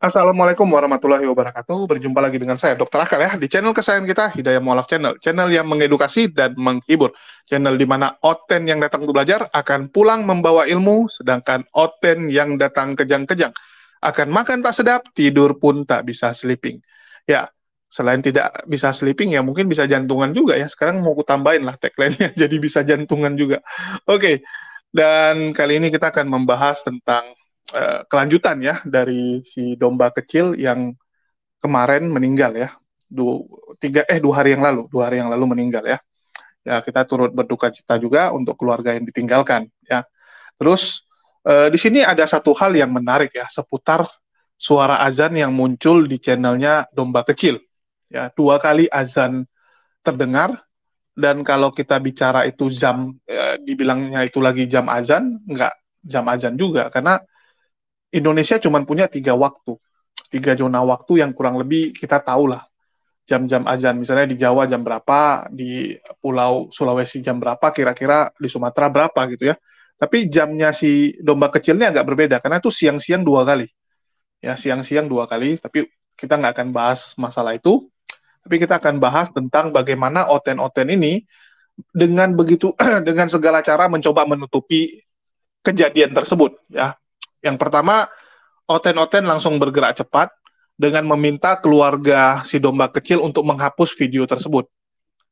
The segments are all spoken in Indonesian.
Assalamualaikum warahmatullahi wabarakatuh. Berjumpa lagi dengan saya Dr. Akal ya di channel kesayangan kita Hidayah Mualaf Channel. Channel yang mengedukasi dan menghibur. Channel di mana Oten yang datang untuk belajar akan pulang membawa ilmu sedangkan Oten yang datang kejang-kejang akan makan tak sedap, tidur pun tak bisa sleeping. Ya, selain tidak bisa sleeping ya mungkin bisa jantungan juga ya. Sekarang mau kutambahin lah tagline-nya jadi bisa jantungan juga. Oke. Okay. Dan kali ini kita akan membahas tentang Eh, kelanjutan ya dari si domba kecil yang kemarin meninggal ya dua tiga eh dua hari yang lalu dua hari yang lalu meninggal ya ya kita turut berduka cita juga untuk keluarga yang ditinggalkan ya terus eh, di sini ada satu hal yang menarik ya seputar suara azan yang muncul di channelnya domba kecil ya dua kali azan terdengar dan kalau kita bicara itu jam eh, dibilangnya itu lagi jam azan nggak jam azan juga karena Indonesia cuma punya tiga waktu, tiga zona waktu yang kurang lebih kita tahu lah jam-jam azan. Misalnya di Jawa jam berapa, di Pulau Sulawesi jam berapa, kira-kira di Sumatera berapa gitu ya. Tapi jamnya si domba kecil ini agak berbeda karena itu siang-siang dua kali. Ya siang-siang dua kali, tapi kita nggak akan bahas masalah itu. Tapi kita akan bahas tentang bagaimana oten-oten ini dengan begitu dengan segala cara mencoba menutupi kejadian tersebut ya yang pertama, Oten-Oten langsung bergerak cepat dengan meminta keluarga si domba kecil untuk menghapus video tersebut.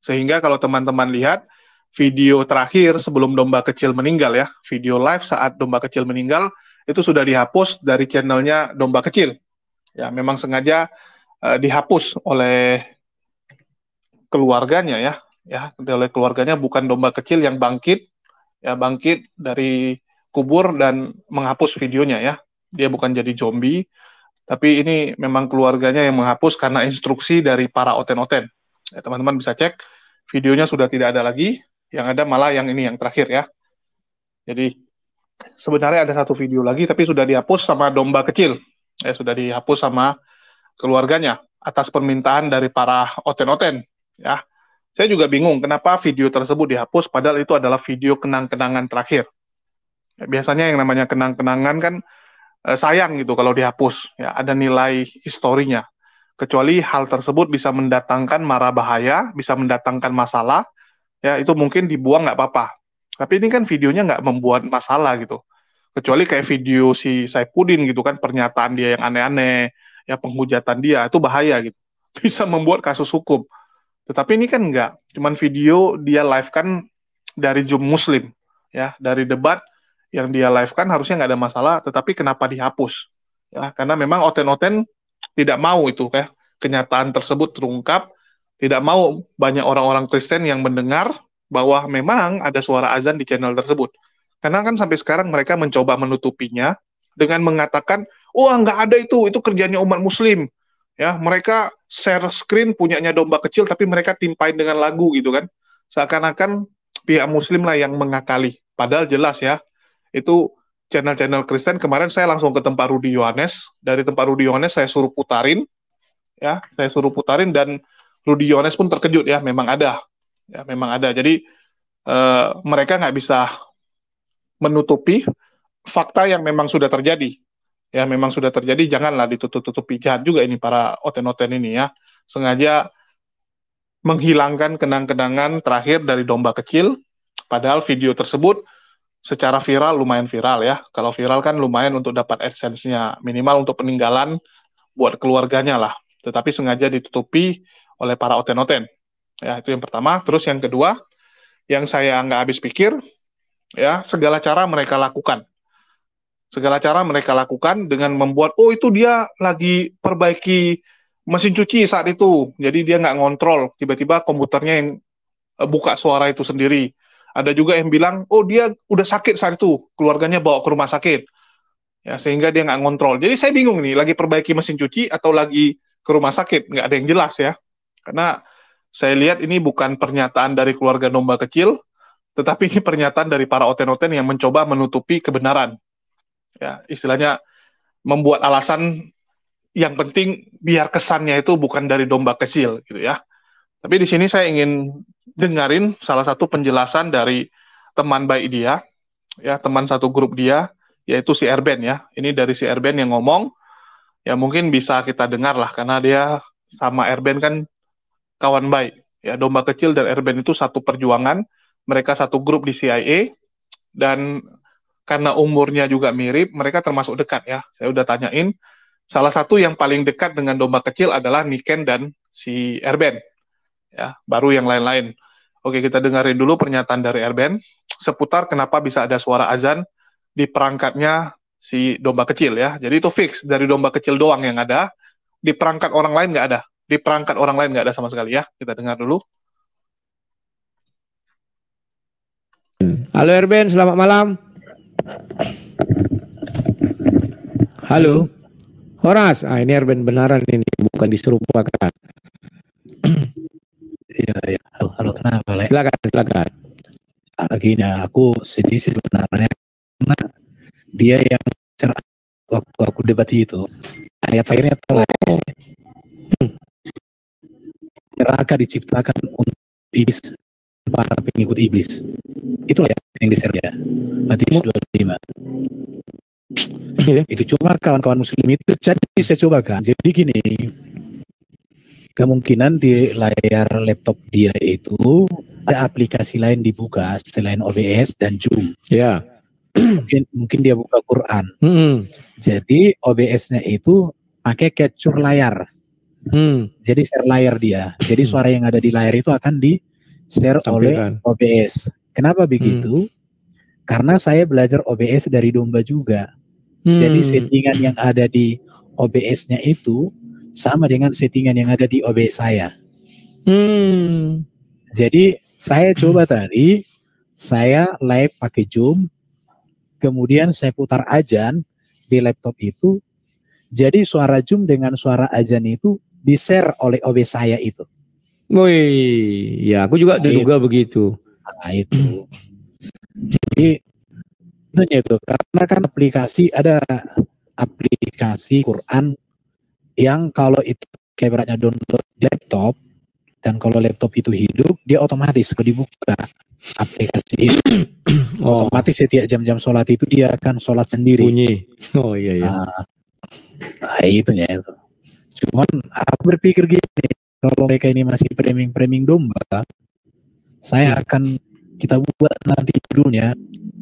Sehingga kalau teman-teman lihat, video terakhir sebelum domba kecil meninggal ya, video live saat domba kecil meninggal, itu sudah dihapus dari channelnya domba kecil. Ya, memang sengaja uh, dihapus oleh keluarganya ya, ya oleh keluarganya bukan domba kecil yang bangkit, ya bangkit dari kubur dan menghapus videonya ya. Dia bukan jadi zombie, tapi ini memang keluarganya yang menghapus karena instruksi dari para oten-oten. Ya, teman-teman bisa cek, videonya sudah tidak ada lagi, yang ada malah yang ini yang terakhir ya. Jadi sebenarnya ada satu video lagi tapi sudah dihapus sama domba kecil. Ya, sudah dihapus sama keluarganya atas permintaan dari para oten-oten ya. Saya juga bingung kenapa video tersebut dihapus padahal itu adalah video kenang-kenangan terakhir biasanya yang namanya kenang-kenangan kan eh, sayang gitu kalau dihapus ya ada nilai historinya kecuali hal tersebut bisa mendatangkan mara bahaya bisa mendatangkan masalah ya itu mungkin dibuang nggak apa-apa tapi ini kan videonya nggak membuat masalah gitu kecuali kayak video si Saipudin gitu kan pernyataan dia yang aneh-aneh ya penghujatan dia itu bahaya gitu bisa membuat kasus hukum tetapi ini kan nggak cuman video dia live kan dari Jum Muslim ya dari debat yang dia live kan harusnya nggak ada masalah, tetapi kenapa dihapus? Ya, karena memang Oten-Oten tidak mau itu ya kenyataan tersebut terungkap, tidak mau banyak orang-orang Kristen yang mendengar bahwa memang ada suara azan di channel tersebut. Karena kan sampai sekarang mereka mencoba menutupinya dengan mengatakan, "Oh, nggak ada itu, itu kerjanya umat muslim." Ya, mereka share screen punyanya domba kecil tapi mereka timpain dengan lagu gitu kan. Seakan-akan pihak muslim lah yang mengakali. Padahal jelas ya, itu channel-channel Kristen kemarin saya langsung ke tempat Rudi Yohanes dari tempat Rudi Yohanes saya suruh putarin ya saya suruh putarin dan Rudi Yohanes pun terkejut ya memang ada ya memang ada jadi eh, mereka nggak bisa menutupi fakta yang memang sudah terjadi ya memang sudah terjadi janganlah ditutup-tutupi jahat juga ini para oten-oten ini ya sengaja menghilangkan kenang-kenangan terakhir dari domba kecil padahal video tersebut secara viral lumayan viral ya. Kalau viral kan lumayan untuk dapat AdSense-nya, minimal untuk peninggalan buat keluarganya lah. Tetapi sengaja ditutupi oleh para oten-oten. Ya, itu yang pertama. Terus yang kedua, yang saya nggak habis pikir, ya segala cara mereka lakukan. Segala cara mereka lakukan dengan membuat, oh itu dia lagi perbaiki mesin cuci saat itu. Jadi dia nggak ngontrol, tiba-tiba komputernya yang eh, buka suara itu sendiri ada juga yang bilang, oh dia udah sakit saat itu, keluarganya bawa ke rumah sakit. Ya, sehingga dia nggak ngontrol. Jadi saya bingung nih, lagi perbaiki mesin cuci atau lagi ke rumah sakit, nggak ada yang jelas ya. Karena saya lihat ini bukan pernyataan dari keluarga domba kecil, tetapi ini pernyataan dari para oten-oten yang mencoba menutupi kebenaran. Ya, istilahnya membuat alasan yang penting biar kesannya itu bukan dari domba kecil gitu ya. Tapi di sini saya ingin dengarin salah satu penjelasan dari teman baik dia, ya teman satu grup dia, yaitu si Erben ya. Ini dari si Erben yang ngomong, ya mungkin bisa kita dengar lah karena dia sama Erben kan kawan baik. Ya domba kecil dan Erben itu satu perjuangan, mereka satu grup di CIA dan karena umurnya juga mirip, mereka termasuk dekat ya. Saya udah tanyain, salah satu yang paling dekat dengan domba kecil adalah Niken dan si Erben ya baru yang lain-lain. Oke, kita dengarin dulu pernyataan dari Erben seputar kenapa bisa ada suara azan di perangkatnya si domba kecil ya. Jadi itu fix dari domba kecil doang yang ada. Di perangkat orang lain nggak ada. Di perangkat orang lain nggak ada sama sekali ya. Kita dengar dulu. Halo Erben, selamat malam. Halo. Horas, ah, ini Erben benaran ini, bukan diserupakan. Iya, iya. Halo, halo kenapa, Le? Silakan, silakan. Ah, gini, aku sedih sih sebenarnya karena dia yang cerah waktu aku debat itu. Ayat akhirnya telah neraka diciptakan untuk iblis para pengikut iblis. Itulah yang diser ya. Matius lima. Iya. itu cuma kawan-kawan muslim itu jadi saya coba kan. Jadi gini, kemungkinan di layar laptop dia itu ada aplikasi lain dibuka selain OBS dan Zoom. Ya. Yeah. Mungkin, mungkin dia buka Quran. Hmm. Jadi OBS-nya itu pakai capture layar. Hmm. Jadi share layar dia. Jadi hmm. suara yang ada di layar itu akan di share oleh OBS. Kenapa hmm. begitu? Hmm. Karena saya belajar OBS dari domba juga. Hmm. Jadi settingan yang ada di OBS-nya itu sama dengan settingan yang ada di OB saya. Hmm. Jadi saya coba tadi saya live pakai Zoom, kemudian saya putar ajan di laptop itu. Jadi suara Zoom dengan suara ajan itu di share oleh OB saya itu. Woi, ya aku juga nah, diduga itu. begitu. Nah, itu. Jadi ternyata itu karena kan aplikasi ada aplikasi Quran yang kalau itu kayak beratnya download laptop dan kalau laptop itu hidup dia otomatis kalau dibuka aplikasi itu oh. otomatis setiap ya jam-jam sholat itu dia akan sholat sendiri bunyi oh iya iya nah, nah itu ya itu cuman aku berpikir gini kalau mereka ini masih framing-framing domba saya hmm. akan kita buat nanti judulnya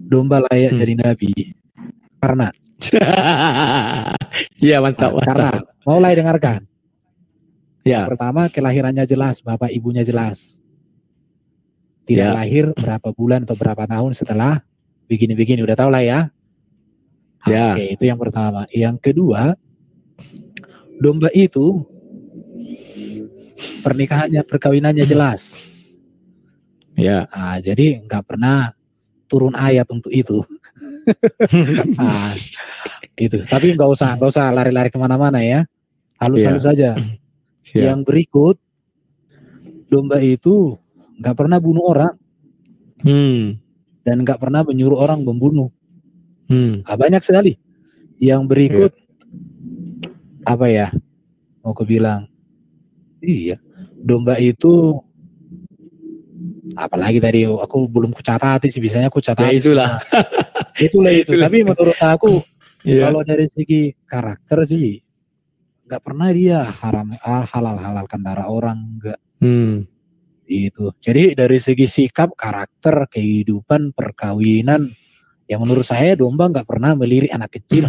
domba layak hmm. jadi nabi karena iya mantap, ah, mantap karena Mulai dengarkan. Ya. pertama kelahirannya jelas, bapak ibunya jelas. Tidak ya. lahir berapa bulan atau berapa tahun setelah begini-begini udah tahu lah ya. Ya. Oke, itu yang pertama. Yang kedua, domba itu pernikahannya perkawinannya jelas. Ya. Nah, jadi nggak pernah turun ayat untuk itu. nah, itu. Tapi nggak usah nggak usah lari-lari kemana-mana ya halus-halus yeah. saja. Yeah. Yang berikut domba itu nggak pernah bunuh orang hmm. dan nggak pernah menyuruh orang membunuh. Hmm. Nah, banyak sekali. Yang berikut yeah. apa ya? Mau aku bilang, iya, domba itu apalagi tadi aku belum kucatat sih biasanya aku catat. Ya itulah. Nah, itulah ya itu. Tapi menurut aku yeah. kalau dari segi karakter sih nggak pernah dia haram halal halalkan darah orang nggak hmm. itu jadi dari segi sikap karakter kehidupan perkawinan yang menurut saya domba nggak pernah melirik anak kecil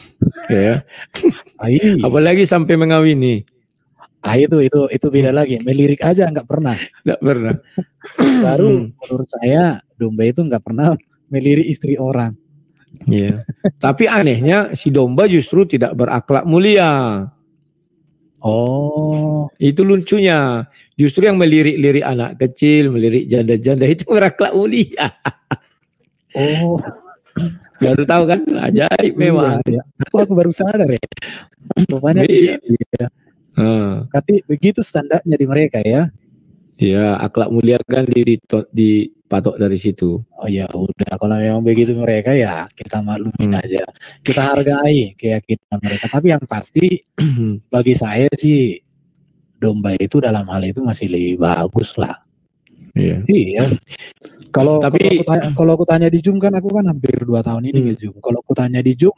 ya yeah. apalagi sampai mengawini ah itu itu itu beda lagi melirik aja nggak pernah nggak pernah baru hmm. menurut saya domba itu nggak pernah melirik istri orang Iya. Tapi anehnya si domba justru tidak berakhlak mulia. Oh, itu lucunya. Justru yang melirik-lirik anak kecil, melirik janda-janda itu berakhlak mulia. oh. Baru tahu kan? Ajaib iya, memang. Iya, iya. Aku, aku baru sadar ya. Rupanya iya. iya. Hmm. Tapi begitu standarnya di mereka ya. Ya, akhlak mulia kan di, dipatok dari situ. Oh ya udah, kalau memang begitu mereka ya kita maklumin hmm. aja. Kita hargai keyakinan mereka. Tapi yang pasti bagi saya sih domba itu dalam hal itu masih lebih bagus lah. Iya. Iya. Kalau tapi kalau aku, tanya, tanya di Zoom kan aku kan hampir dua tahun ini hmm. di Zoom. Kalau aku tanya di Zoom,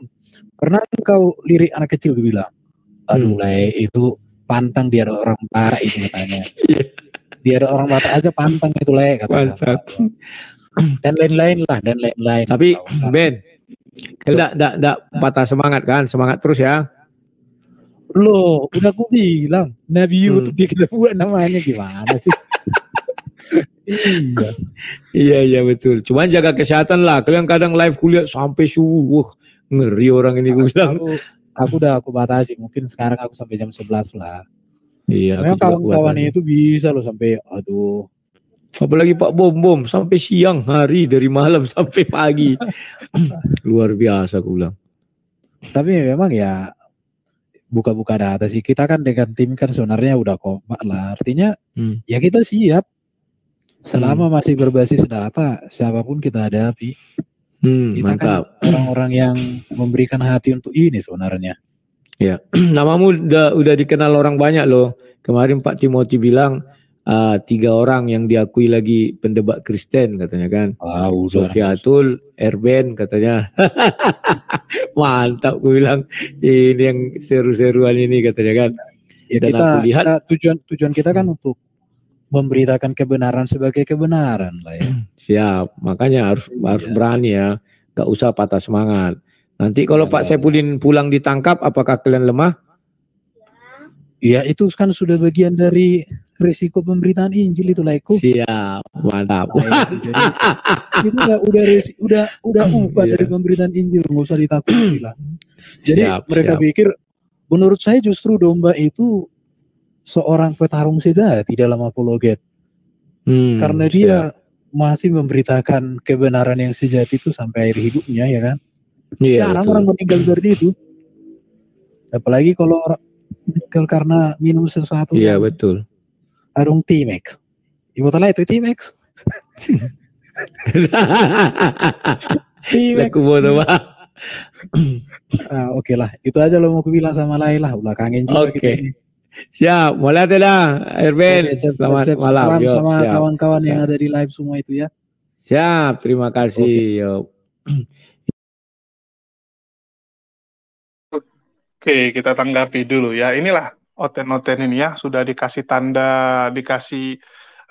pernah kau lirik anak kecil bilang, hmm. aduh hmm. itu pantang dia orang parah itu katanya biar orang Batak aja pantang itu le kata dan lain-lain lah dan lain-lain tapi Ben tidak tidak tidak patah semangat kan semangat terus ya lo udah aku bilang Nabi hmm. untuk dia kita buat namanya gimana sih iya. iya. iya betul. Cuman jaga kesehatan lah. Kalian kadang live kuliah sampai subuh. Ngeri orang ini gue bilang. Aku, aku udah aku batasi. Mungkin sekarang aku sampai jam 11 lah. Iya. Karena kawan-kawannya itu bisa loh sampai aduh. Apalagi Pak Bom Bom sampai siang hari dari malam sampai pagi. Luar biasa aku bilang. Tapi memang ya buka-buka data sih. Kita kan dengan tim kan sebenarnya udah kompak lah. Artinya hmm. ya kita siap. Selama hmm. masih berbasis data, siapapun kita hadapi. Hmm, kita kan mantap. kan orang-orang yang memberikan hati untuk ini sebenarnya. Ya, namamu udah, udah dikenal orang banyak loh. Kemarin Pak Timothy bilang uh, tiga orang yang diakui lagi pendebak Kristen katanya kan. Ah, udah. Sofiatul, Erben katanya. Mantap gue bilang ini yang seru-seruan ini katanya kan. Ya, Dan kita, aku lihat kita, tujuan tujuan kita kan untuk memberitakan kebenaran sebagai kebenaran lah ya. Siap, makanya harus harus iya. berani ya, gak usah patah semangat. Nanti kalau Pak Saipudin pulang ditangkap, apakah kalian lemah? Ya itu kan sudah bagian dari risiko pemberitaan Injil itu laiku. Siap, mantap. Nah, iya, itu udah udah udah udah iya. umpan yeah. dari pemberitaan Injil, nggak usah ditakuti lah. Jadi siap, mereka siap. pikir, menurut saya justru domba itu seorang petarung sejati dalam apologet, hmm, karena dia siap. masih memberitakan kebenaran yang sejati itu sampai akhir hidupnya, ya kan? Iya, Jarang betul. orang meninggal seperti itu. Apalagi kalau orang meninggal karena minum sesuatu. Iya betul. Arung T-Max. Ibu tanya itu T-Max. T-Max. Aku mau ah, Oke lah, itu aja lo mau bilang sama Laila. Ulah kangen juga okay. kita ini. Siap, mulai lah, Erben. selamat siap, malam. Selamat malam sama kawan-kawan yang ada di live semua itu ya. Siap, terima kasih. Okay. Oke, kita tanggapi dulu ya. Inilah Oten-Oten ini ya, sudah dikasih tanda, dikasih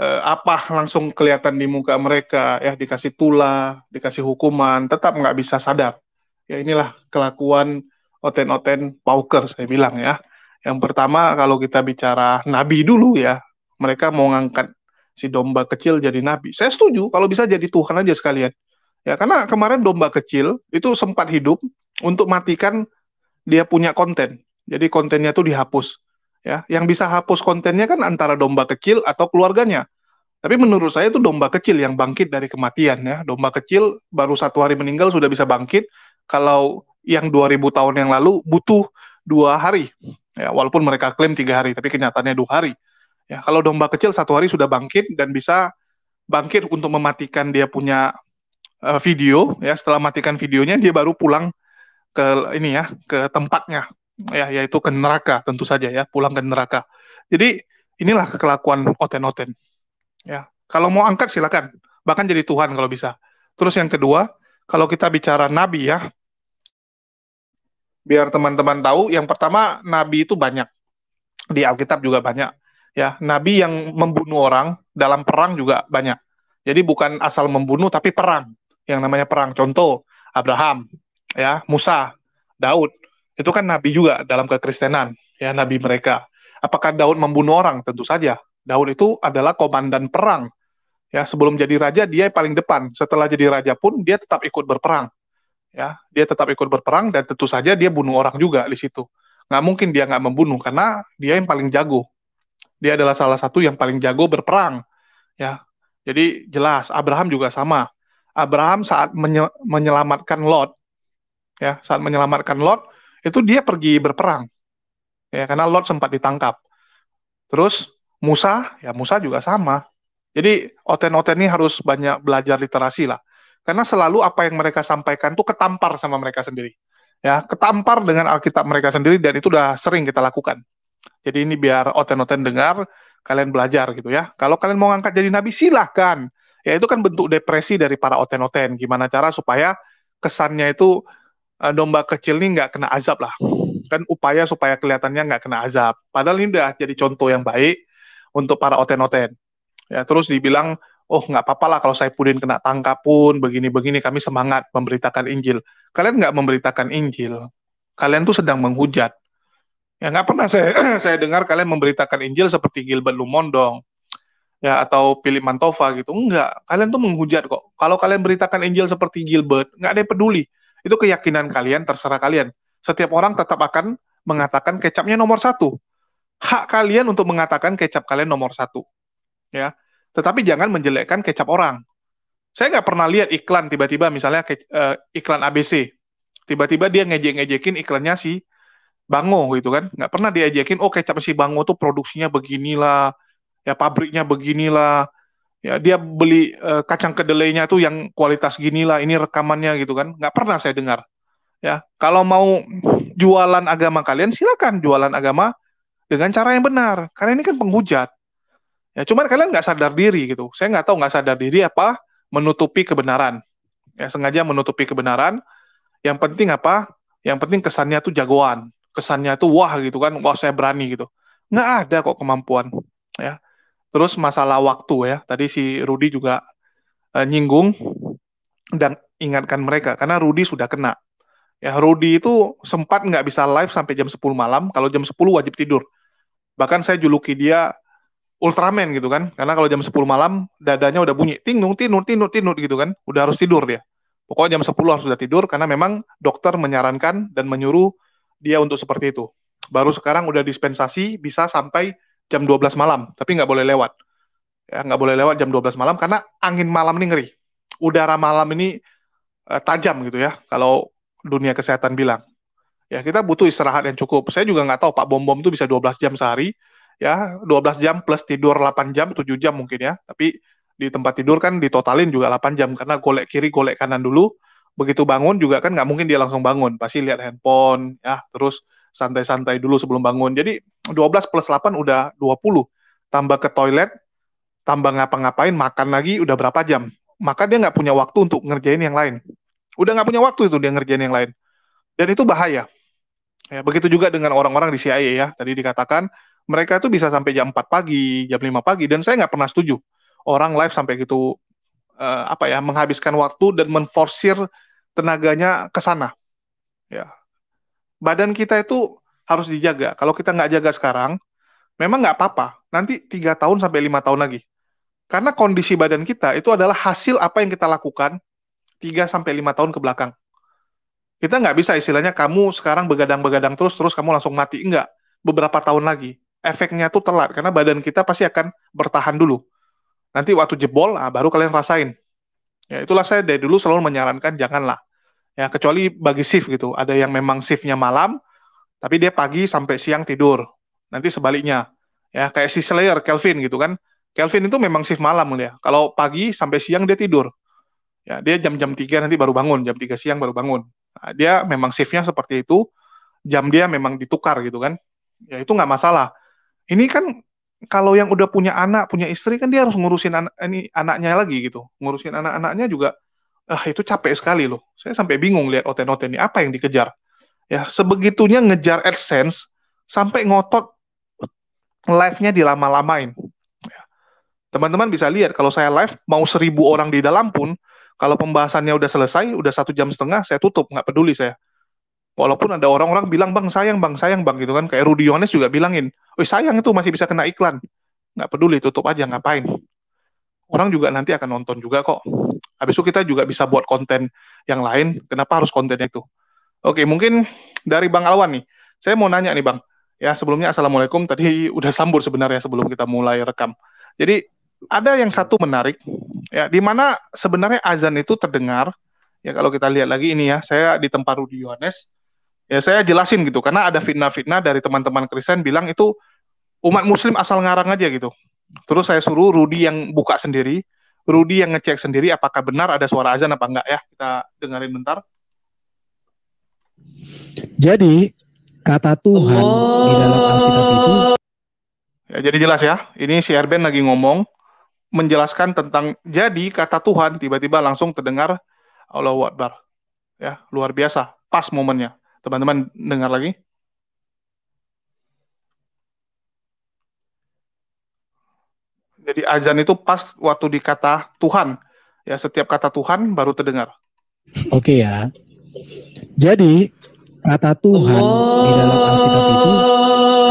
eh, apa langsung kelihatan di muka mereka, ya dikasih tula, dikasih hukuman, tetap nggak bisa sadar. Ya inilah kelakuan Oten-Oten pauker, saya bilang ya. Yang pertama kalau kita bicara nabi dulu ya, mereka mau ngangkat si domba kecil jadi nabi. Saya setuju kalau bisa jadi Tuhan aja sekalian. Ya karena kemarin domba kecil itu sempat hidup untuk matikan dia punya konten. Jadi kontennya tuh dihapus. Ya, yang bisa hapus kontennya kan antara domba kecil atau keluarganya. Tapi menurut saya itu domba kecil yang bangkit dari kematian ya. Domba kecil baru satu hari meninggal sudah bisa bangkit. Kalau yang 2000 tahun yang lalu butuh dua hari. Ya, walaupun mereka klaim tiga hari, tapi kenyataannya dua hari. Ya, kalau domba kecil satu hari sudah bangkit dan bisa bangkit untuk mematikan dia punya uh, video. Ya, setelah matikan videonya dia baru pulang ke ini ya ke tempatnya ya yaitu ke neraka tentu saja ya pulang ke neraka jadi inilah kelakuan oten-oten ya kalau mau angkat silakan bahkan jadi Tuhan kalau bisa terus yang kedua kalau kita bicara nabi ya biar teman-teman tahu yang pertama nabi itu banyak di Alkitab juga banyak ya nabi yang membunuh orang dalam perang juga banyak jadi bukan asal membunuh tapi perang yang namanya perang contoh Abraham ya Musa, Daud itu kan nabi juga dalam kekristenan ya nabi mereka. Apakah Daud membunuh orang? Tentu saja. Daud itu adalah komandan perang. Ya, sebelum jadi raja dia paling depan. Setelah jadi raja pun dia tetap ikut berperang. Ya, dia tetap ikut berperang dan tentu saja dia bunuh orang juga di situ. Nggak mungkin dia nggak membunuh karena dia yang paling jago. Dia adalah salah satu yang paling jago berperang. Ya, jadi jelas Abraham juga sama. Abraham saat menye menyelamatkan Lot ya saat menyelamatkan Lot itu dia pergi berperang ya karena Lot sempat ditangkap terus Musa ya Musa juga sama jadi oten-oten ini harus banyak belajar literasi lah karena selalu apa yang mereka sampaikan itu ketampar sama mereka sendiri ya ketampar dengan Alkitab mereka sendiri dan itu udah sering kita lakukan jadi ini biar oten-oten dengar kalian belajar gitu ya kalau kalian mau ngangkat jadi nabi silahkan ya itu kan bentuk depresi dari para oten-oten gimana cara supaya kesannya itu Eh, domba kecil ini nggak kena azab lah. Kan upaya supaya kelihatannya nggak kena azab. Padahal ini udah jadi contoh yang baik untuk para oten-oten. Ya, terus dibilang, oh nggak apa-apa lah kalau saya pudin kena tangkap pun, begini-begini, kami semangat memberitakan Injil. Kalian nggak memberitakan Injil. Kalian tuh sedang menghujat. Ya nggak pernah saya saya dengar kalian memberitakan Injil seperti Gilbert Lumondong ya atau Philip Mantova gitu. Enggak, kalian tuh menghujat kok. Kalau kalian beritakan Injil seperti Gilbert, nggak ada yang peduli. Itu keyakinan kalian, terserah kalian. Setiap orang tetap akan mengatakan kecapnya nomor satu. Hak kalian untuk mengatakan kecap kalian nomor satu. Ya, tetapi jangan menjelekkan kecap orang. Saya nggak pernah lihat iklan tiba-tiba misalnya ke, uh, iklan ABC, tiba-tiba dia ngejek-ngejekin iklannya si Bango gitu kan, nggak pernah diajakin. Oh kecap si Bango tuh produksinya beginilah, ya pabriknya beginilah, ya dia beli uh, kacang kedelainya tuh yang kualitas gini lah ini rekamannya gitu kan nggak pernah saya dengar ya kalau mau jualan agama kalian silakan jualan agama dengan cara yang benar karena ini kan penghujat ya cuman kalian nggak sadar diri gitu saya nggak tahu nggak sadar diri apa menutupi kebenaran ya sengaja menutupi kebenaran yang penting apa yang penting kesannya tuh jagoan kesannya tuh wah gitu kan wah saya berani gitu nggak ada kok kemampuan ya Terus masalah waktu ya, tadi si Rudi juga uh, nyinggung dan ingatkan mereka karena Rudi sudah kena. Ya Rudi itu sempat nggak bisa live sampai jam 10 malam, kalau jam 10 wajib tidur. Bahkan saya juluki dia Ultraman gitu kan, karena kalau jam 10 malam dadanya udah bunyi tinung tinut tinut tinut gitu kan, udah harus tidur dia. Pokoknya jam 10 harus sudah tidur karena memang dokter menyarankan dan menyuruh dia untuk seperti itu. Baru sekarang udah dispensasi bisa sampai jam 12 malam, tapi nggak boleh lewat. Ya, nggak boleh lewat jam 12 malam karena angin malam ini ngeri. Udara malam ini uh, tajam gitu ya, kalau dunia kesehatan bilang. Ya, kita butuh istirahat yang cukup. Saya juga nggak tahu Pak Bombom Bom itu bisa 12 jam sehari, ya 12 jam plus tidur 8 jam, 7 jam mungkin ya. Tapi di tempat tidur kan ditotalin juga 8 jam karena golek kiri, golek kanan dulu. Begitu bangun juga kan nggak mungkin dia langsung bangun, pasti lihat handphone, ya terus santai-santai dulu sebelum bangun. Jadi 12 plus 8 udah 20. Tambah ke toilet, tambah ngapa-ngapain, makan lagi udah berapa jam. Maka dia nggak punya waktu untuk ngerjain yang lain. Udah nggak punya waktu itu dia ngerjain yang lain. Dan itu bahaya. Ya, begitu juga dengan orang-orang di CIA ya. Tadi dikatakan mereka itu bisa sampai jam 4 pagi, jam 5 pagi. Dan saya nggak pernah setuju orang live sampai gitu eh, apa ya menghabiskan waktu dan menforsir tenaganya ke sana. Ya, badan kita itu harus dijaga. Kalau kita nggak jaga sekarang, memang nggak apa-apa. Nanti tiga tahun sampai lima tahun lagi. Karena kondisi badan kita itu adalah hasil apa yang kita lakukan tiga sampai lima tahun ke belakang. Kita nggak bisa istilahnya kamu sekarang begadang-begadang terus terus kamu langsung mati enggak. Beberapa tahun lagi. Efeknya tuh telat karena badan kita pasti akan bertahan dulu. Nanti waktu jebol nah, baru kalian rasain. Ya itulah saya dari dulu selalu menyarankan janganlah ya kecuali bagi shift gitu ada yang memang shiftnya malam tapi dia pagi sampai siang tidur nanti sebaliknya ya kayak si Slayer Kelvin gitu kan Kelvin itu memang shift malam ya kalau pagi sampai siang dia tidur ya dia jam-jam tiga nanti baru bangun jam tiga siang baru bangun nah, dia memang shiftnya seperti itu jam dia memang ditukar gitu kan ya itu nggak masalah ini kan kalau yang udah punya anak punya istri kan dia harus ngurusin an ini anaknya lagi gitu ngurusin anak-anaknya juga ah itu capek sekali loh. Saya sampai bingung lihat Oten-Oten ini apa yang dikejar. Ya, sebegitunya ngejar AdSense sampai ngotot live-nya dilama-lamain. Ya. Teman-teman bisa lihat kalau saya live mau seribu orang di dalam pun kalau pembahasannya udah selesai, udah satu jam setengah, saya tutup, nggak peduli saya. Walaupun ada orang-orang bilang, bang sayang, bang sayang, bang gitu kan. Kayak Rudy Yohanes juga bilangin, oh sayang itu masih bisa kena iklan. Nggak peduli, tutup aja, ngapain. Orang juga nanti akan nonton juga kok. Habis itu kita juga bisa buat konten yang lain. Kenapa harus kontennya itu? Oke, mungkin dari Bang Alwan nih. Saya mau nanya nih Bang. Ya, sebelumnya Assalamualaikum. Tadi udah sambur sebenarnya sebelum kita mulai rekam. Jadi, ada yang satu menarik. Ya, di mana sebenarnya azan itu terdengar. Ya, kalau kita lihat lagi ini ya. Saya di tempat Rudi Yohanes. Ya, saya jelasin gitu. Karena ada fitnah-fitnah dari teman-teman Kristen bilang itu umat muslim asal ngarang aja gitu. Terus saya suruh Rudi yang buka sendiri Rudi yang ngecek sendiri apakah benar ada suara azan apa enggak ya. Kita dengerin bentar. Jadi kata Tuhan oh. di dalam Alkitab itu ya, jadi jelas ya. Ini si Erben lagi ngomong menjelaskan tentang jadi kata Tuhan tiba-tiba langsung terdengar Allahu Akbar. Ya, luar biasa. Pas momennya. Teman-teman dengar lagi. Jadi azan itu pas waktu dikata Tuhan. Ya, setiap kata Tuhan baru terdengar. Oke okay ya. Jadi kata Tuhan di dalam Alkitab itu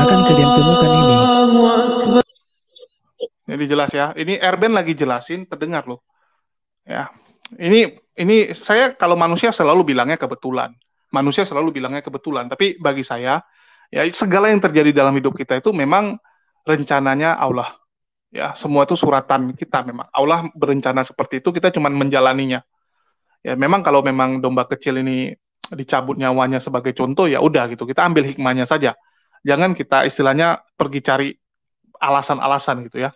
akan kalian temukan ini. Jadi jelas ya. Ini Erben lagi jelasin terdengar loh. Ya. Ini ini saya kalau manusia selalu bilangnya kebetulan. Manusia selalu bilangnya kebetulan, tapi bagi saya ya segala yang terjadi dalam hidup kita itu memang rencananya Allah ya semua itu suratan kita memang Allah berencana seperti itu kita cuma menjalaninya ya memang kalau memang domba kecil ini dicabut nyawanya sebagai contoh ya udah gitu kita ambil hikmahnya saja jangan kita istilahnya pergi cari alasan-alasan gitu ya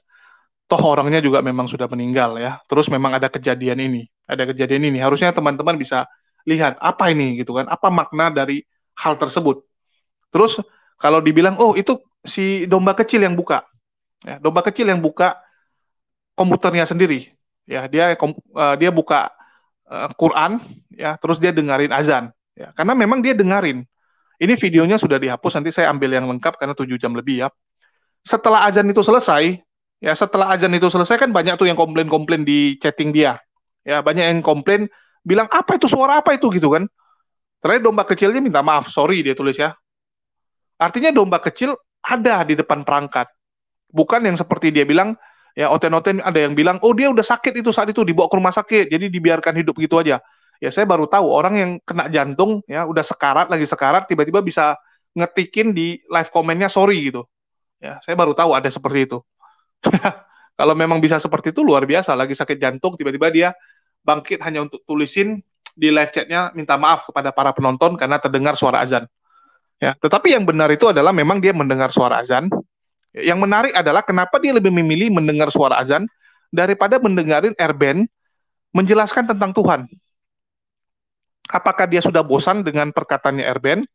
toh orangnya juga memang sudah meninggal ya terus memang ada kejadian ini ada kejadian ini harusnya teman-teman bisa lihat apa ini gitu kan apa makna dari hal tersebut terus kalau dibilang oh itu si domba kecil yang buka Ya, domba kecil yang buka komputernya sendiri. Ya, dia uh, dia buka uh, Quran, ya, terus dia dengerin azan. Ya, karena memang dia dengerin. Ini videonya sudah dihapus, nanti saya ambil yang lengkap karena 7 jam lebih ya. Setelah azan itu selesai, ya setelah azan itu selesai kan banyak tuh yang komplain-komplain di chatting dia. Ya, banyak yang komplain bilang apa itu suara apa itu gitu kan. Terakhir domba kecilnya minta maaf, sorry dia tulis ya. Artinya domba kecil ada di depan perangkat bukan yang seperti dia bilang ya oten-oten ada yang bilang oh dia udah sakit itu saat itu dibawa ke rumah sakit jadi dibiarkan hidup gitu aja ya saya baru tahu orang yang kena jantung ya udah sekarat lagi sekarat tiba-tiba bisa ngetikin di live komennya sorry gitu ya saya baru tahu ada seperti itu kalau memang bisa seperti itu luar biasa lagi sakit jantung tiba-tiba dia bangkit hanya untuk tulisin di live chatnya minta maaf kepada para penonton karena terdengar suara azan ya tetapi yang benar itu adalah memang dia mendengar suara azan yang menarik adalah kenapa dia lebih memilih mendengar suara azan daripada mendengarin airband menjelaskan tentang Tuhan. Apakah dia sudah bosan dengan perkataannya airband?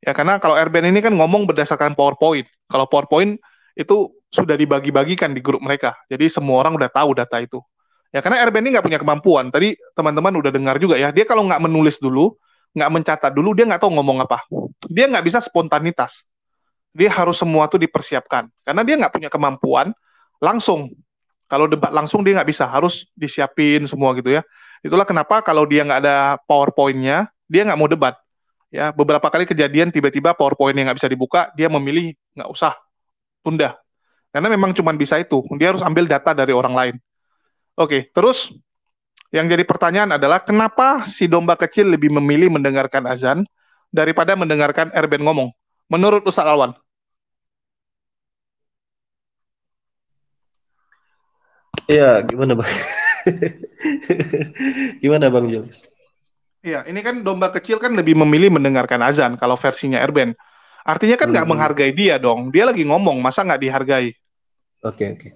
Ya karena kalau airband ini kan ngomong berdasarkan PowerPoint. Kalau PowerPoint itu sudah dibagi-bagikan di grup mereka. Jadi semua orang udah tahu data itu. Ya karena airband ini nggak punya kemampuan. Tadi teman-teman udah dengar juga ya. Dia kalau nggak menulis dulu, nggak mencatat dulu, dia nggak tahu ngomong apa. Dia nggak bisa spontanitas dia harus semua tuh dipersiapkan karena dia nggak punya kemampuan langsung kalau debat langsung dia nggak bisa harus disiapin semua gitu ya itulah kenapa kalau dia nggak ada powerpointnya dia nggak mau debat ya beberapa kali kejadian tiba-tiba powerpoint yang nggak bisa dibuka dia memilih nggak usah tunda karena memang cuma bisa itu dia harus ambil data dari orang lain oke terus yang jadi pertanyaan adalah kenapa si domba kecil lebih memilih mendengarkan azan daripada mendengarkan Erben ngomong menurut Ustaz Alwan Iya, gimana bang? gimana bang Julius? Iya, ini kan domba kecil kan lebih memilih mendengarkan azan kalau versinya Erben. Artinya kan nggak hmm. menghargai dia dong. Dia lagi ngomong, masa nggak dihargai? Oke okay, oke. Okay.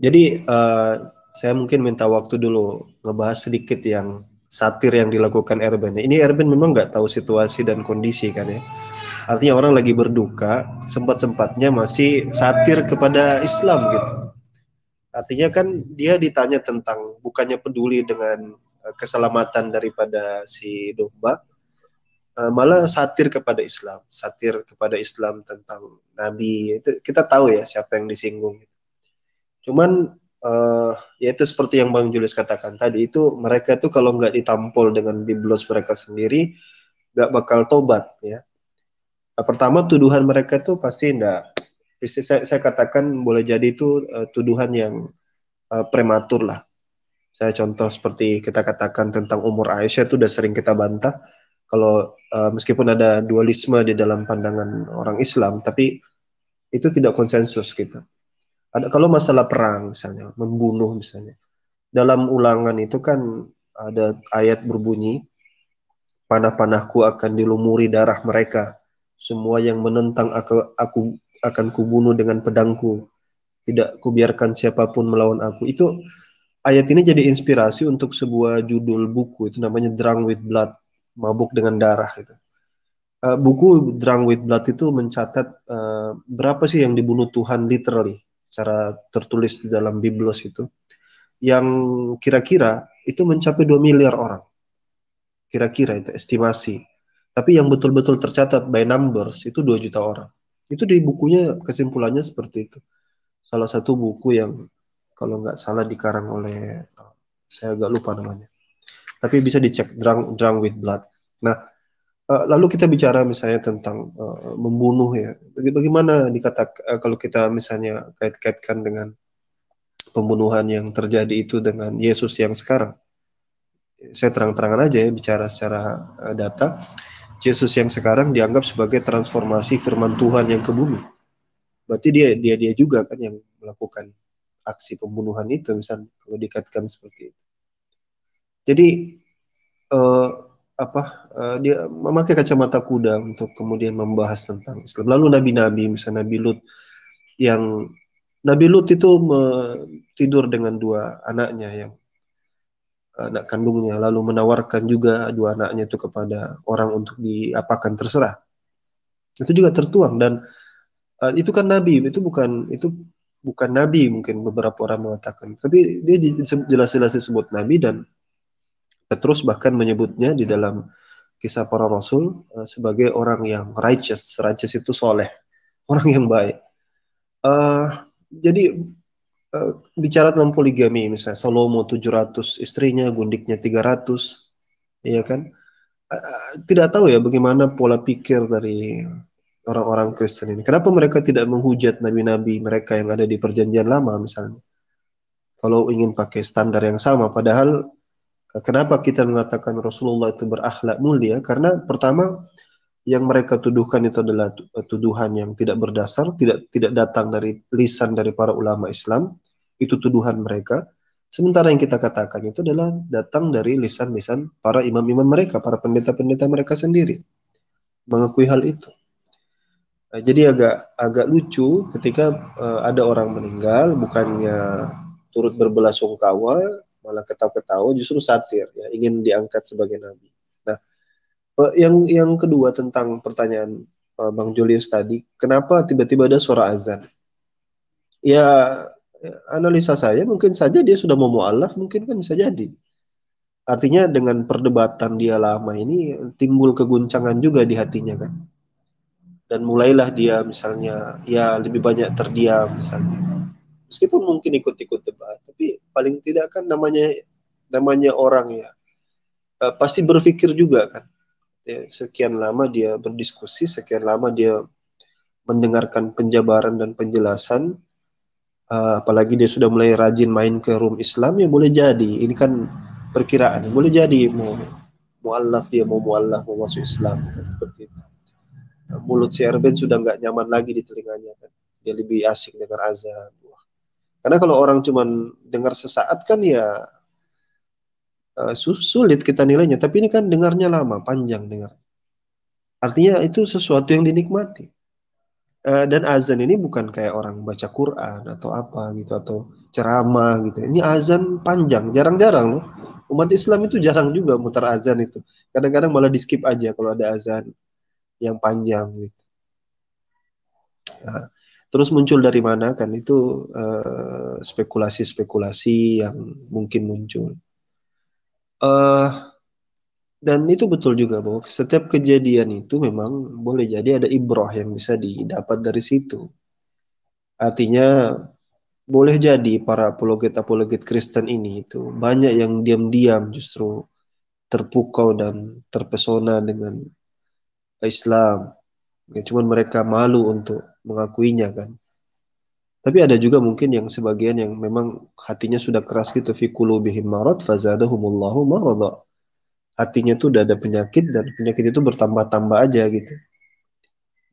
Jadi uh, saya mungkin minta waktu dulu ngebahas sedikit yang satir yang dilakukan Erben. Ini Erben memang nggak tahu situasi dan kondisi kan ya. Artinya orang lagi berduka, sempat sempatnya masih satir kepada Islam gitu. Artinya kan dia ditanya tentang bukannya peduli dengan eh, keselamatan daripada si domba, eh, malah satir kepada Islam, satir kepada Islam tentang Nabi. Itu kita tahu ya siapa yang disinggung. Cuman uh, itu seperti yang Bang Julius katakan tadi itu mereka itu kalau nggak ditampol dengan biblos mereka sendiri nggak bakal tobat ya. Nah, pertama tuduhan mereka tuh pasti nggak saya, saya katakan boleh jadi itu uh, tuduhan yang uh, prematur lah. Saya contoh seperti kita katakan tentang umur Aisyah itu sudah sering kita bantah. Kalau uh, meskipun ada dualisme di dalam pandangan orang Islam, tapi itu tidak konsensus kita. Gitu. Ada kalau masalah perang misalnya, membunuh misalnya. Dalam ulangan itu kan ada ayat berbunyi panah-panahku akan dilumuri darah mereka. Semua yang menentang aku, aku akan kubunuh dengan pedangku. Tidak kubiarkan siapapun melawan aku. Itu ayat ini jadi inspirasi untuk sebuah judul buku itu namanya Drunk with Blood, mabuk dengan darah itu. Uh, eh, buku Drunk with Blood itu mencatat uh, berapa sih yang dibunuh Tuhan literally secara tertulis di dalam Biblos itu yang kira-kira itu mencapai 2 miliar orang. Kira-kira itu estimasi. Tapi yang betul-betul tercatat by numbers itu 2 juta orang. Itu di bukunya kesimpulannya seperti itu. Salah satu buku yang kalau nggak salah dikarang oleh saya agak lupa namanya. Tapi bisa dicek Drunk, Drunk with Blood. Nah, eh, lalu kita bicara misalnya tentang eh, membunuh ya. Bagaimana dikatakan eh, kalau kita misalnya kait-kaitkan dengan pembunuhan yang terjadi itu dengan Yesus yang sekarang? Saya terang-terangan aja ya bicara secara data Yesus yang sekarang dianggap sebagai transformasi firman Tuhan yang ke bumi. Berarti dia dia dia juga kan yang melakukan aksi pembunuhan itu misalnya kalau dikatakan seperti itu. Jadi uh, apa uh, dia memakai kacamata kuda untuk kemudian membahas tentang Islam. Lalu nabi-nabi misalnya Nabi Lut yang Nabi Lut itu tidur dengan dua anaknya yang Eh, anak kandungnya lalu menawarkan juga dua anaknya itu kepada orang untuk diapakan terserah itu juga tertuang dan uh, itu kan nabi itu bukan itu bukan nabi mungkin beberapa orang mengatakan tapi dia jelas-jelas disebut nabi dan terus bahkan menyebutnya di dalam kisah para rasul uh, sebagai orang yang righteous righteous itu soleh orang yang baik uh, jadi Eh, bicara tentang poligami misalnya Salomo 700 istrinya, Gundiknya 300, ya kan? Eh, eh, tidak tahu ya bagaimana pola pikir dari orang-orang Kristen ini. Kenapa mereka tidak menghujat nabi-nabi mereka yang ada di perjanjian lama misalnya? Kalau ingin pakai standar yang sama, padahal kenapa kita mengatakan Rasulullah itu berakhlak mulia? Karena pertama yang mereka tuduhkan itu adalah eh, tuduhan yang tidak berdasar, tidak tidak datang dari lisan dari para ulama Islam, itu tuduhan mereka. Sementara yang kita katakan itu adalah datang dari lisan-lisan para imam-imam mereka, para pendeta-pendeta mereka sendiri mengakui hal itu. Eh, jadi agak agak lucu ketika eh, ada orang meninggal bukannya turut berbelasungkawa malah ketawa-ketawa justru satir ya ingin diangkat sebagai nabi. Nah, Eh, yang yang kedua tentang pertanyaan uh, Bang Julius tadi, kenapa tiba-tiba ada suara azan? Ya analisa saya mungkin saja dia sudah mau mualaf, mungkin kan bisa jadi. Artinya dengan perdebatan dia lama ini timbul keguncangan juga di hatinya kan. Dan mulailah dia misalnya ya lebih banyak terdiam misalnya. Meskipun mungkin ikut-ikut debat, tapi paling tidak kan namanya namanya orang ya eh, pasti berpikir juga kan ya, sekian lama dia berdiskusi sekian lama dia mendengarkan penjabaran dan penjelasan uh, apalagi dia sudah mulai rajin main ke room Islam ya boleh jadi ini kan perkiraan boleh jadi mau mualaf dia mau mualaf mau masuk Islam kan, seperti itu mulut si Erben sudah nggak nyaman lagi di telinganya kan dia lebih asik dengar azan karena kalau orang cuman dengar sesaat kan ya uh, sulit kita nilainya. Tapi ini kan dengarnya lama, panjang dengar. Artinya itu sesuatu yang dinikmati. Uh, dan azan ini bukan kayak orang baca Quran atau apa gitu atau ceramah gitu. Ini azan panjang, jarang-jarang loh. Umat Islam itu jarang juga mutar azan itu. Kadang-kadang malah di skip aja kalau ada azan yang panjang gitu. Nah, terus muncul dari mana kan itu eh, spekulasi-spekulasi uh, spekulasi -spekulasi yang mungkin muncul uh, dan itu betul juga bahwa setiap kejadian itu memang boleh jadi ada ibroh yang bisa didapat dari situ. Artinya boleh jadi para apologet-apologet Kristen ini itu banyak yang diam-diam justru terpukau dan terpesona dengan Islam. Ya, cuman mereka malu untuk mengakuinya kan. Tapi ada juga mungkin yang sebagian yang memang hatinya sudah keras gitu fi qulubihim marad fazadahumullahu marada. Hatinya tuh udah ada penyakit dan penyakit itu bertambah-tambah aja gitu.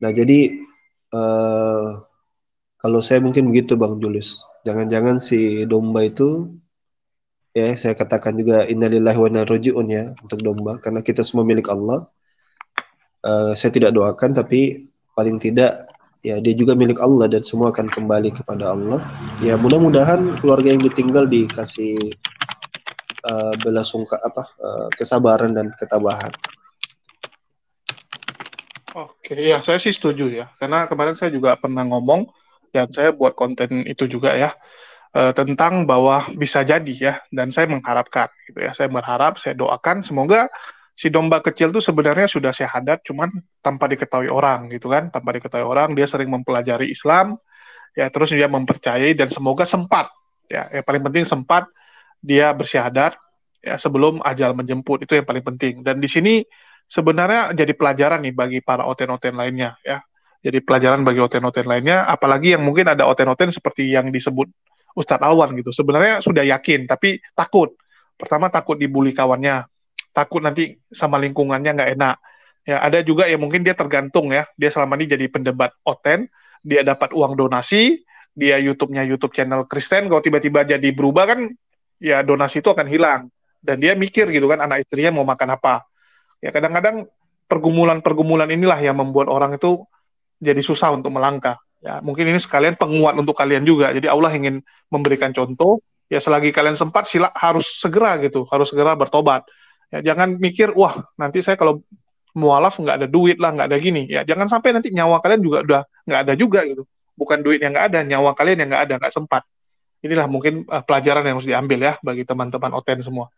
Nah, jadi eh, kalau saya mungkin begitu Bang Julius. Jangan-jangan si domba itu ya saya katakan juga innalillahi wa inna rojiun ya untuk domba karena kita semua milik Allah. Uh, saya tidak doakan tapi paling tidak ya dia juga milik Allah dan semua akan kembali kepada Allah ya mudah-mudahan keluarga yang ditinggal dikasih uh, eh, belasungka apa uh, kesabaran dan ketabahan oke ya saya sih setuju ya karena kemarin saya juga pernah ngomong dan saya buat konten itu juga ya eh, tentang bahwa bisa jadi ya dan saya mengharapkan gitu ya saya berharap saya doakan semoga si domba kecil tuh sebenarnya sudah syahadat cuman tanpa diketahui orang gitu kan tanpa diketahui orang dia sering mempelajari Islam ya terus dia mempercayai dan semoga sempat ya yang paling penting sempat dia bersyahadat ya sebelum ajal menjemput itu yang paling penting dan di sini sebenarnya jadi pelajaran nih bagi para oten-oten lainnya ya jadi pelajaran bagi oten-oten lainnya apalagi yang mungkin ada oten-oten seperti yang disebut Ustadz Awan gitu sebenarnya sudah yakin tapi takut pertama takut dibully kawannya takut nanti sama lingkungannya nggak enak. Ya, ada juga ya mungkin dia tergantung ya. Dia selama ini jadi pendebat oten, dia dapat uang donasi, dia YouTube-nya YouTube channel Kristen, kalau tiba-tiba jadi berubah kan ya donasi itu akan hilang. Dan dia mikir gitu kan anak istrinya mau makan apa. Ya kadang-kadang pergumulan-pergumulan inilah yang membuat orang itu jadi susah untuk melangkah. Ya, mungkin ini sekalian penguat untuk kalian juga. Jadi Allah ingin memberikan contoh, ya selagi kalian sempat sila harus segera gitu, harus segera bertobat. Ya, jangan mikir, wah nanti saya kalau mualaf nggak ada duit lah, nggak ada gini. Ya, jangan sampai nanti nyawa kalian juga udah nggak ada juga gitu. Bukan duit yang nggak ada, nyawa kalian yang nggak ada, nggak sempat. Inilah mungkin uh, pelajaran yang harus diambil ya bagi teman-teman Oten semua.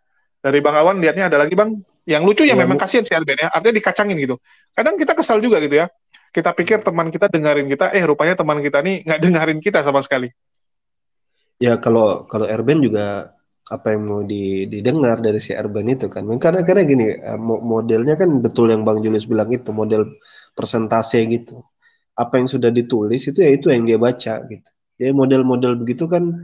Dari Bang Awan lihatnya ada lagi Bang, yang lucu ya, iya, memang kasihan si Arben ya, artinya dikacangin gitu. Kadang kita kesal juga gitu ya. Kita pikir teman kita dengerin kita, eh rupanya teman kita nih nggak dengerin kita sama sekali. Ya kalau kalau Erben juga apa yang mau didengar dari si Urban itu kan karena karena gini eh, modelnya kan betul yang Bang Julius bilang itu model persentase gitu apa yang sudah ditulis itu ya itu yang dia baca gitu jadi model-model begitu kan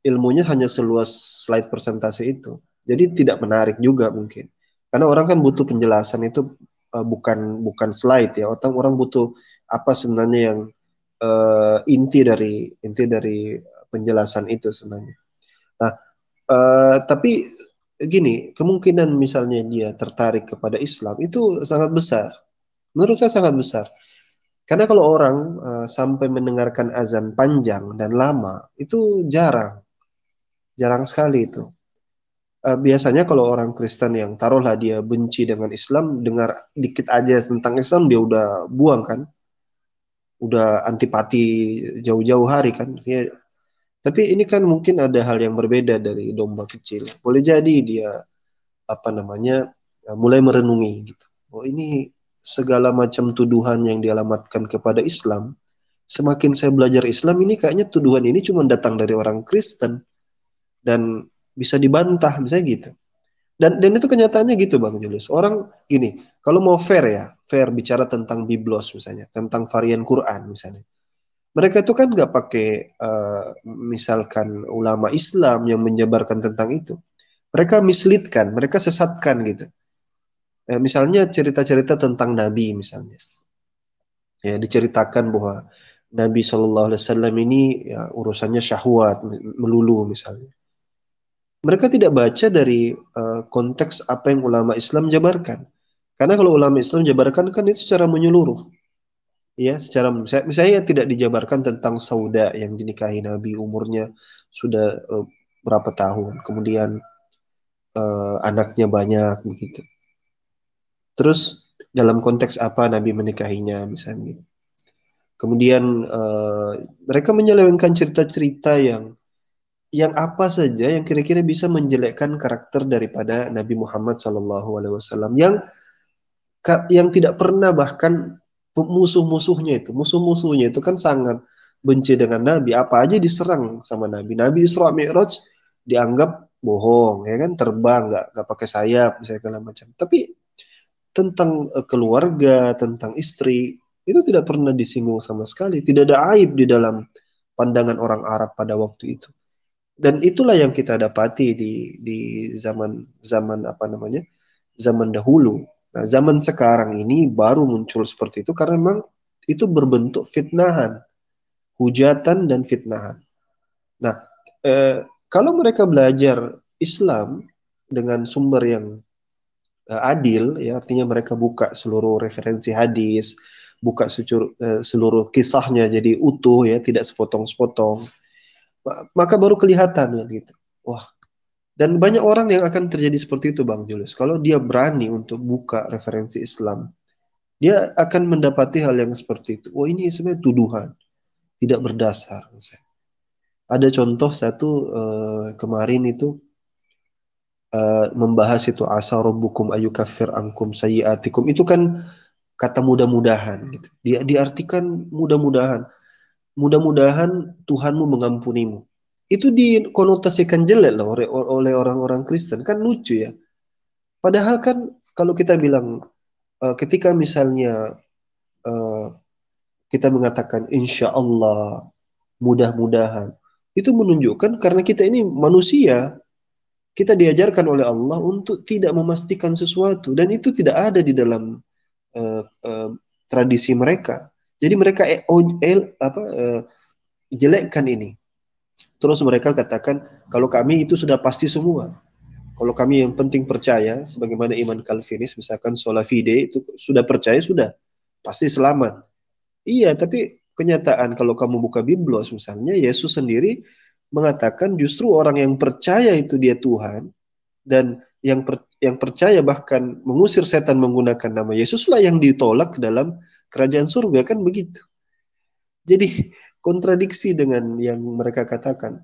ilmunya hanya seluas slide persentase itu jadi tidak menarik juga mungkin karena orang kan butuh penjelasan itu eh, bukan bukan slide ya orang orang butuh apa sebenarnya yang uh, inti dari inti dari penjelasan itu sebenarnya nah Eh, tapi gini, kemungkinan misalnya dia tertarik kepada Islam itu sangat besar. Menurut saya sangat besar. Karena kalau orang uh, sampai mendengarkan azan panjang dan lama itu jarang. Jarang sekali itu. Uh, biasanya kalau orang Kristen yang taruhlah dia benci dengan Islam, dengar dikit aja tentang Islam dia udah buang kan. Udah antipati jauh-jauh hari kan. Dia tapi ini kan mungkin ada hal yang berbeda dari domba kecil. Boleh jadi dia apa namanya eh, mulai merenungi gitu. Oh ini segala macam tuduhan yang dialamatkan kepada Islam. Semakin saya belajar Islam ini kayaknya tuduhan ini cuma datang dari orang Kristen dan bisa dibantah misalnya gitu. Dan dan itu kenyataannya gitu Bang Julius. Orang gini, kalau mau fair ya, fair bicara tentang biblos misalnya, tentang varian Quran misalnya mereka itu kan nggak pakai uh, misalkan ulama Islam yang menyebarkan tentang itu mereka mislitkan mereka sesatkan gitu eh, misalnya cerita-cerita tentang Nabi misalnya ya diceritakan bahwa Nabi Shallallahu Alaihi Wasallam ini ya, urusannya syahwat melulu misalnya mereka tidak baca dari uh, konteks apa yang ulama Islam jabarkan karena kalau ulama Islam jabarkan kan itu secara menyeluruh ya secara misalnya, misalnya tidak dijabarkan tentang Sauda yang dinikahi Nabi umurnya sudah uh, berapa tahun kemudian uh, anaknya banyak begitu terus dalam konteks apa Nabi menikahinya misalnya kemudian uh, mereka menyelewengkan cerita-cerita yang yang apa saja yang kira-kira bisa menjelekkan karakter daripada Nabi Muhammad SAW yang yang tidak pernah bahkan musuh-musuhnya itu, musuh-musuhnya itu kan sangat benci dengan Nabi, apa aja diserang sama Nabi. Nabi Isra Mi'raj dianggap bohong, ya kan terbang, nggak nggak pakai sayap, misalnya segala macam. Tapi tentang eh, keluarga, tentang istri itu tidak pernah disinggung sama sekali. Tidak ada aib di dalam pandangan orang Arab pada waktu itu. Dan itulah yang kita dapati di di zaman zaman apa namanya zaman dahulu Nah, zaman sekarang ini baru muncul seperti itu karena memang itu berbentuk fitnahan, hujatan dan fitnahan. Nah, eh, kalau mereka belajar Islam dengan sumber yang eh, adil, ya artinya mereka buka seluruh referensi hadis, buka sucur, eh, seluruh kisahnya jadi utuh ya, tidak sepotong-sepotong, maka baru kelihatan ya gitu. Wah, dan banyak orang yang akan terjadi seperti itu Bang Julius. Kalau dia berani untuk buka referensi Islam, dia akan mendapati hal yang seperti itu. Oh ini sebenarnya tuduhan, tidak berdasar. Ada contoh satu uh, kemarin itu uh, membahas itu asa robbukum ayu kafir angkum sayiatikum itu kan kata mudah-mudahan gitu. Dia diartikan mudah-mudahan. Mudah-mudahan Tuhanmu mengampunimu itu dikonotasikan jelek loh oleh orang-orang Kristen kan lucu ya padahal kan kalau kita bilang uh, ketika misalnya uh, kita mengatakan insya Allah mudah-mudahan itu menunjukkan karena kita ini manusia kita diajarkan oleh Allah untuk tidak memastikan sesuatu dan itu tidak ada di dalam uh, uh, tradisi mereka jadi mereka e, eh, oh, eh, apa uh, jelekkan ini Terus mereka katakan, kalau kami itu sudah pasti semua. Kalau kami yang penting percaya, sebagaimana iman Calvinis, misalkan sola fide, itu sudah percaya, sudah. Pasti selamat. Iya, tapi kenyataan kalau kamu buka Biblos misalnya, Yesus sendiri mengatakan justru orang yang percaya itu dia Tuhan, dan yang per, yang percaya bahkan mengusir setan menggunakan nama Yesuslah yang ditolak dalam kerajaan surga kan begitu. Jadi kontradiksi dengan yang mereka katakan.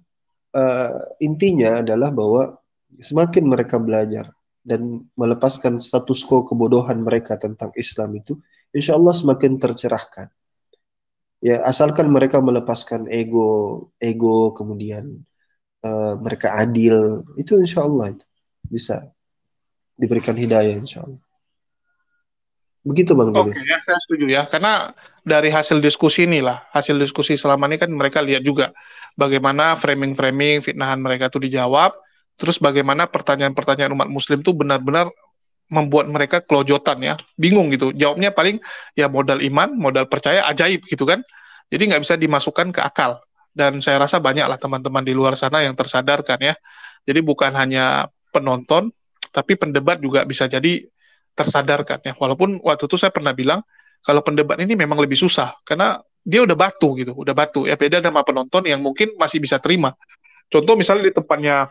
Uh, intinya adalah bahwa semakin mereka belajar dan melepaskan status quo kebodohan mereka tentang Islam itu, insya Allah semakin tercerahkan. Ya asalkan mereka melepaskan ego, ego kemudian uh, mereka adil, itu insya Allah itu bisa diberikan hidayah insya Allah. Begitu Bang Oke, okay, ya, saya setuju ya. Karena dari hasil diskusi inilah, hasil diskusi selama ini kan mereka lihat juga bagaimana framing-framing fitnahan mereka itu dijawab, terus bagaimana pertanyaan-pertanyaan umat muslim itu benar-benar membuat mereka kelojotan ya, bingung gitu. Jawabnya paling ya modal iman, modal percaya ajaib gitu kan. Jadi nggak bisa dimasukkan ke akal. Dan saya rasa banyaklah teman-teman di luar sana yang tersadarkan ya. Jadi bukan hanya penonton, tapi pendebat juga bisa jadi tersadarkan ya. Walaupun waktu itu saya pernah bilang kalau pendebat ini memang lebih susah karena dia udah batu gitu, udah batu ya beda sama penonton yang mungkin masih bisa terima. Contoh misalnya di tempatnya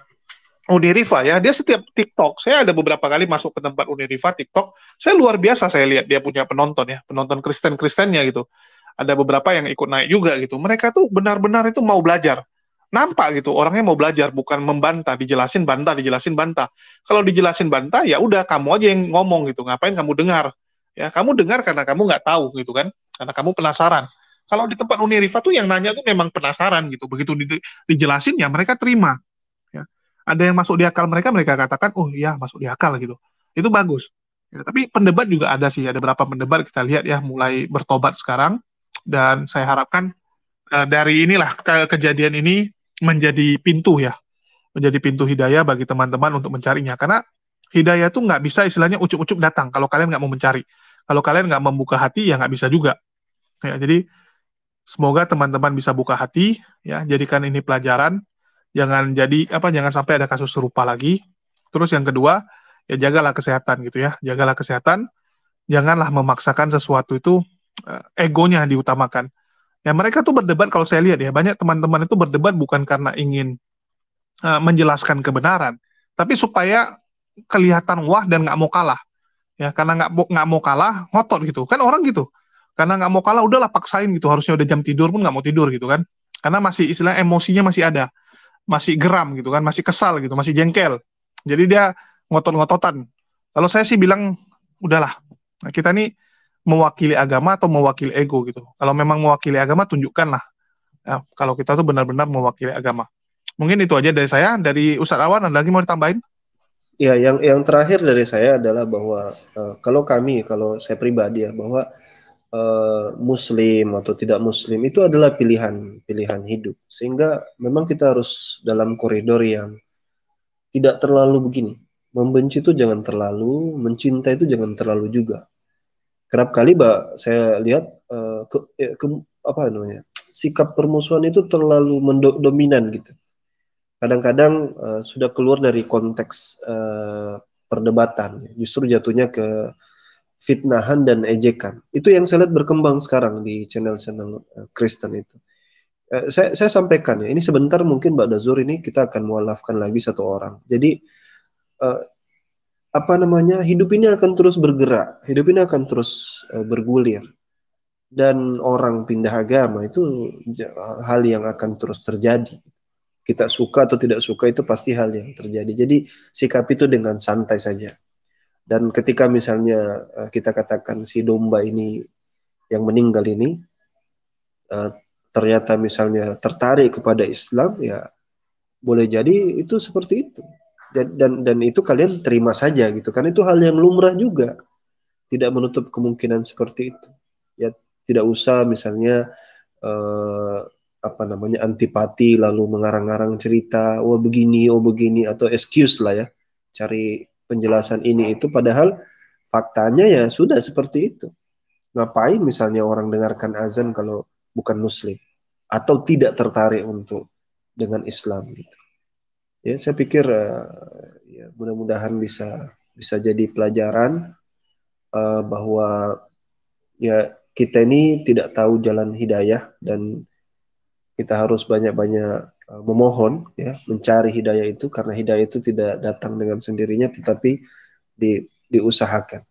Uni Riva ya, dia setiap TikTok, saya ada beberapa kali masuk ke tempat Uni Riva TikTok, saya luar biasa saya lihat dia punya penonton ya, penonton Kristen-Kristennya gitu. Ada beberapa yang ikut naik juga gitu. Mereka tuh benar-benar itu mau belajar nampak gitu orangnya mau belajar bukan membantah dijelasin bantah dijelasin bantah kalau dijelasin bantah ya udah kamu aja yang ngomong gitu ngapain kamu dengar ya kamu dengar karena kamu nggak tahu gitu kan karena kamu penasaran kalau di tempat Uni Rifa tuh yang nanya tuh memang penasaran gitu begitu di, dijelasin ya mereka terima ya ada yang masuk di akal mereka mereka katakan oh iya masuk di akal gitu itu bagus ya, tapi pendebat juga ada sih ada berapa pendebat kita lihat ya mulai bertobat sekarang dan saya harapkan eh, dari inilah ke kejadian ini menjadi pintu ya, menjadi pintu hidayah bagi teman-teman untuk mencarinya. Karena hidayah itu nggak bisa istilahnya ucup-ucup datang kalau kalian nggak mau mencari. Kalau kalian nggak membuka hati ya nggak bisa juga. Ya, jadi semoga teman-teman bisa buka hati ya, jadikan ini pelajaran. Jangan jadi apa jangan sampai ada kasus serupa lagi. Terus yang kedua, ya jagalah kesehatan gitu ya. Jagalah kesehatan. Janganlah memaksakan sesuatu itu eh, egonya diutamakan Ya mereka tuh berdebat kalau saya lihat ya banyak teman-teman itu berdebat bukan karena ingin uh, menjelaskan kebenaran, tapi supaya kelihatan wah dan nggak mau kalah. Ya karena nggak nggak mau kalah ngotot gitu kan orang gitu. Karena nggak mau kalah udahlah paksain gitu harusnya udah jam tidur pun nggak mau tidur gitu kan. Karena masih istilah emosinya masih ada, masih geram gitu kan, masih kesal gitu, masih jengkel. Jadi dia ngotot-ngototan. Kalau saya sih bilang udahlah. kita nih mewakili agama atau mewakili ego gitu. Kalau memang mewakili agama tunjukkanlah. Ya, kalau kita tuh benar-benar mewakili agama. Mungkin itu aja dari saya. Dari Ustadz Awan ada lagi mau ditambahin? Ya, yang yang terakhir dari saya adalah bahwa uh, kalau kami, kalau saya pribadi ya, bahwa uh, Muslim atau tidak Muslim itu adalah pilihan pilihan hidup. Sehingga memang kita harus dalam koridor yang tidak terlalu begini. Membenci itu jangan terlalu, mencintai itu jangan terlalu juga kerap kali Mbak saya lihat uh, ke, eh, ke apa namanya sikap permusuhan itu terlalu mendominan gitu. Kadang-kadang uh, sudah keluar dari konteks uh, perdebatan, justru jatuhnya ke fitnahan dan ejekan. Itu yang saya lihat berkembang sekarang di channel-channel uh, Kristen itu. Uh, saya, saya sampaikan ya, ini sebentar mungkin Mbak Dazur ini kita akan mualafkan lagi satu orang. Jadi apa namanya hidup ini akan terus bergerak, hidup ini akan terus uh, bergulir. Dan orang pindah agama itu hal yang akan terus terjadi. Kita suka atau tidak suka itu pasti hal yang terjadi. Jadi sikap itu dengan santai saja. Dan ketika misalnya uh, kita katakan si domba ini yang meninggal ini uh, ternyata misalnya tertarik kepada Islam ya boleh jadi itu seperti itu dan dan dan itu kalian terima saja gitu kan itu hal yang lumrah juga tidak menutup kemungkinan seperti itu ya tidak usah misalnya eh, apa namanya antipati lalu mengarang-arang cerita oh begini oh begini atau excuse lah ya cari penjelasan ini itu padahal faktanya ya sudah seperti itu ngapain misalnya orang dengarkan azan kalau bukan muslim atau tidak tertarik untuk dengan Islam gitu ya saya pikir uh, ya, mudah-mudahan bisa bisa jadi pelajaran uh, bahwa ya kita ini tidak tahu jalan hidayah dan kita harus banyak-banyak uh, memohon ya mencari hidayah itu karena hidayah itu tidak datang dengan sendirinya tetapi di, diusahakan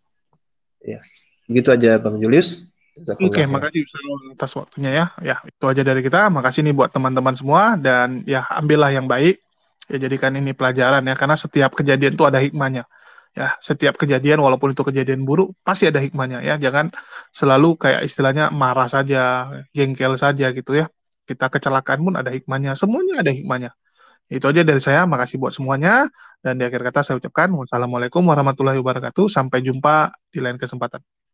ya begitu aja bang Julius Oke, okay, makasih atas waktunya ya. Ya, itu aja dari kita. Makasih nih buat teman-teman semua dan ya ambillah yang baik Ya jadikan ini pelajaran ya karena setiap kejadian itu ada hikmahnya. Ya, setiap kejadian walaupun itu kejadian buruk pasti ada hikmahnya ya. Jangan selalu kayak istilahnya marah saja, jengkel saja gitu ya. Kita kecelakaan pun ada hikmahnya, semuanya ada hikmahnya. Itu aja dari saya, makasih buat semuanya. Dan di akhir kata saya ucapkan, Wassalamualaikum warahmatullahi wabarakatuh. Sampai jumpa di lain kesempatan.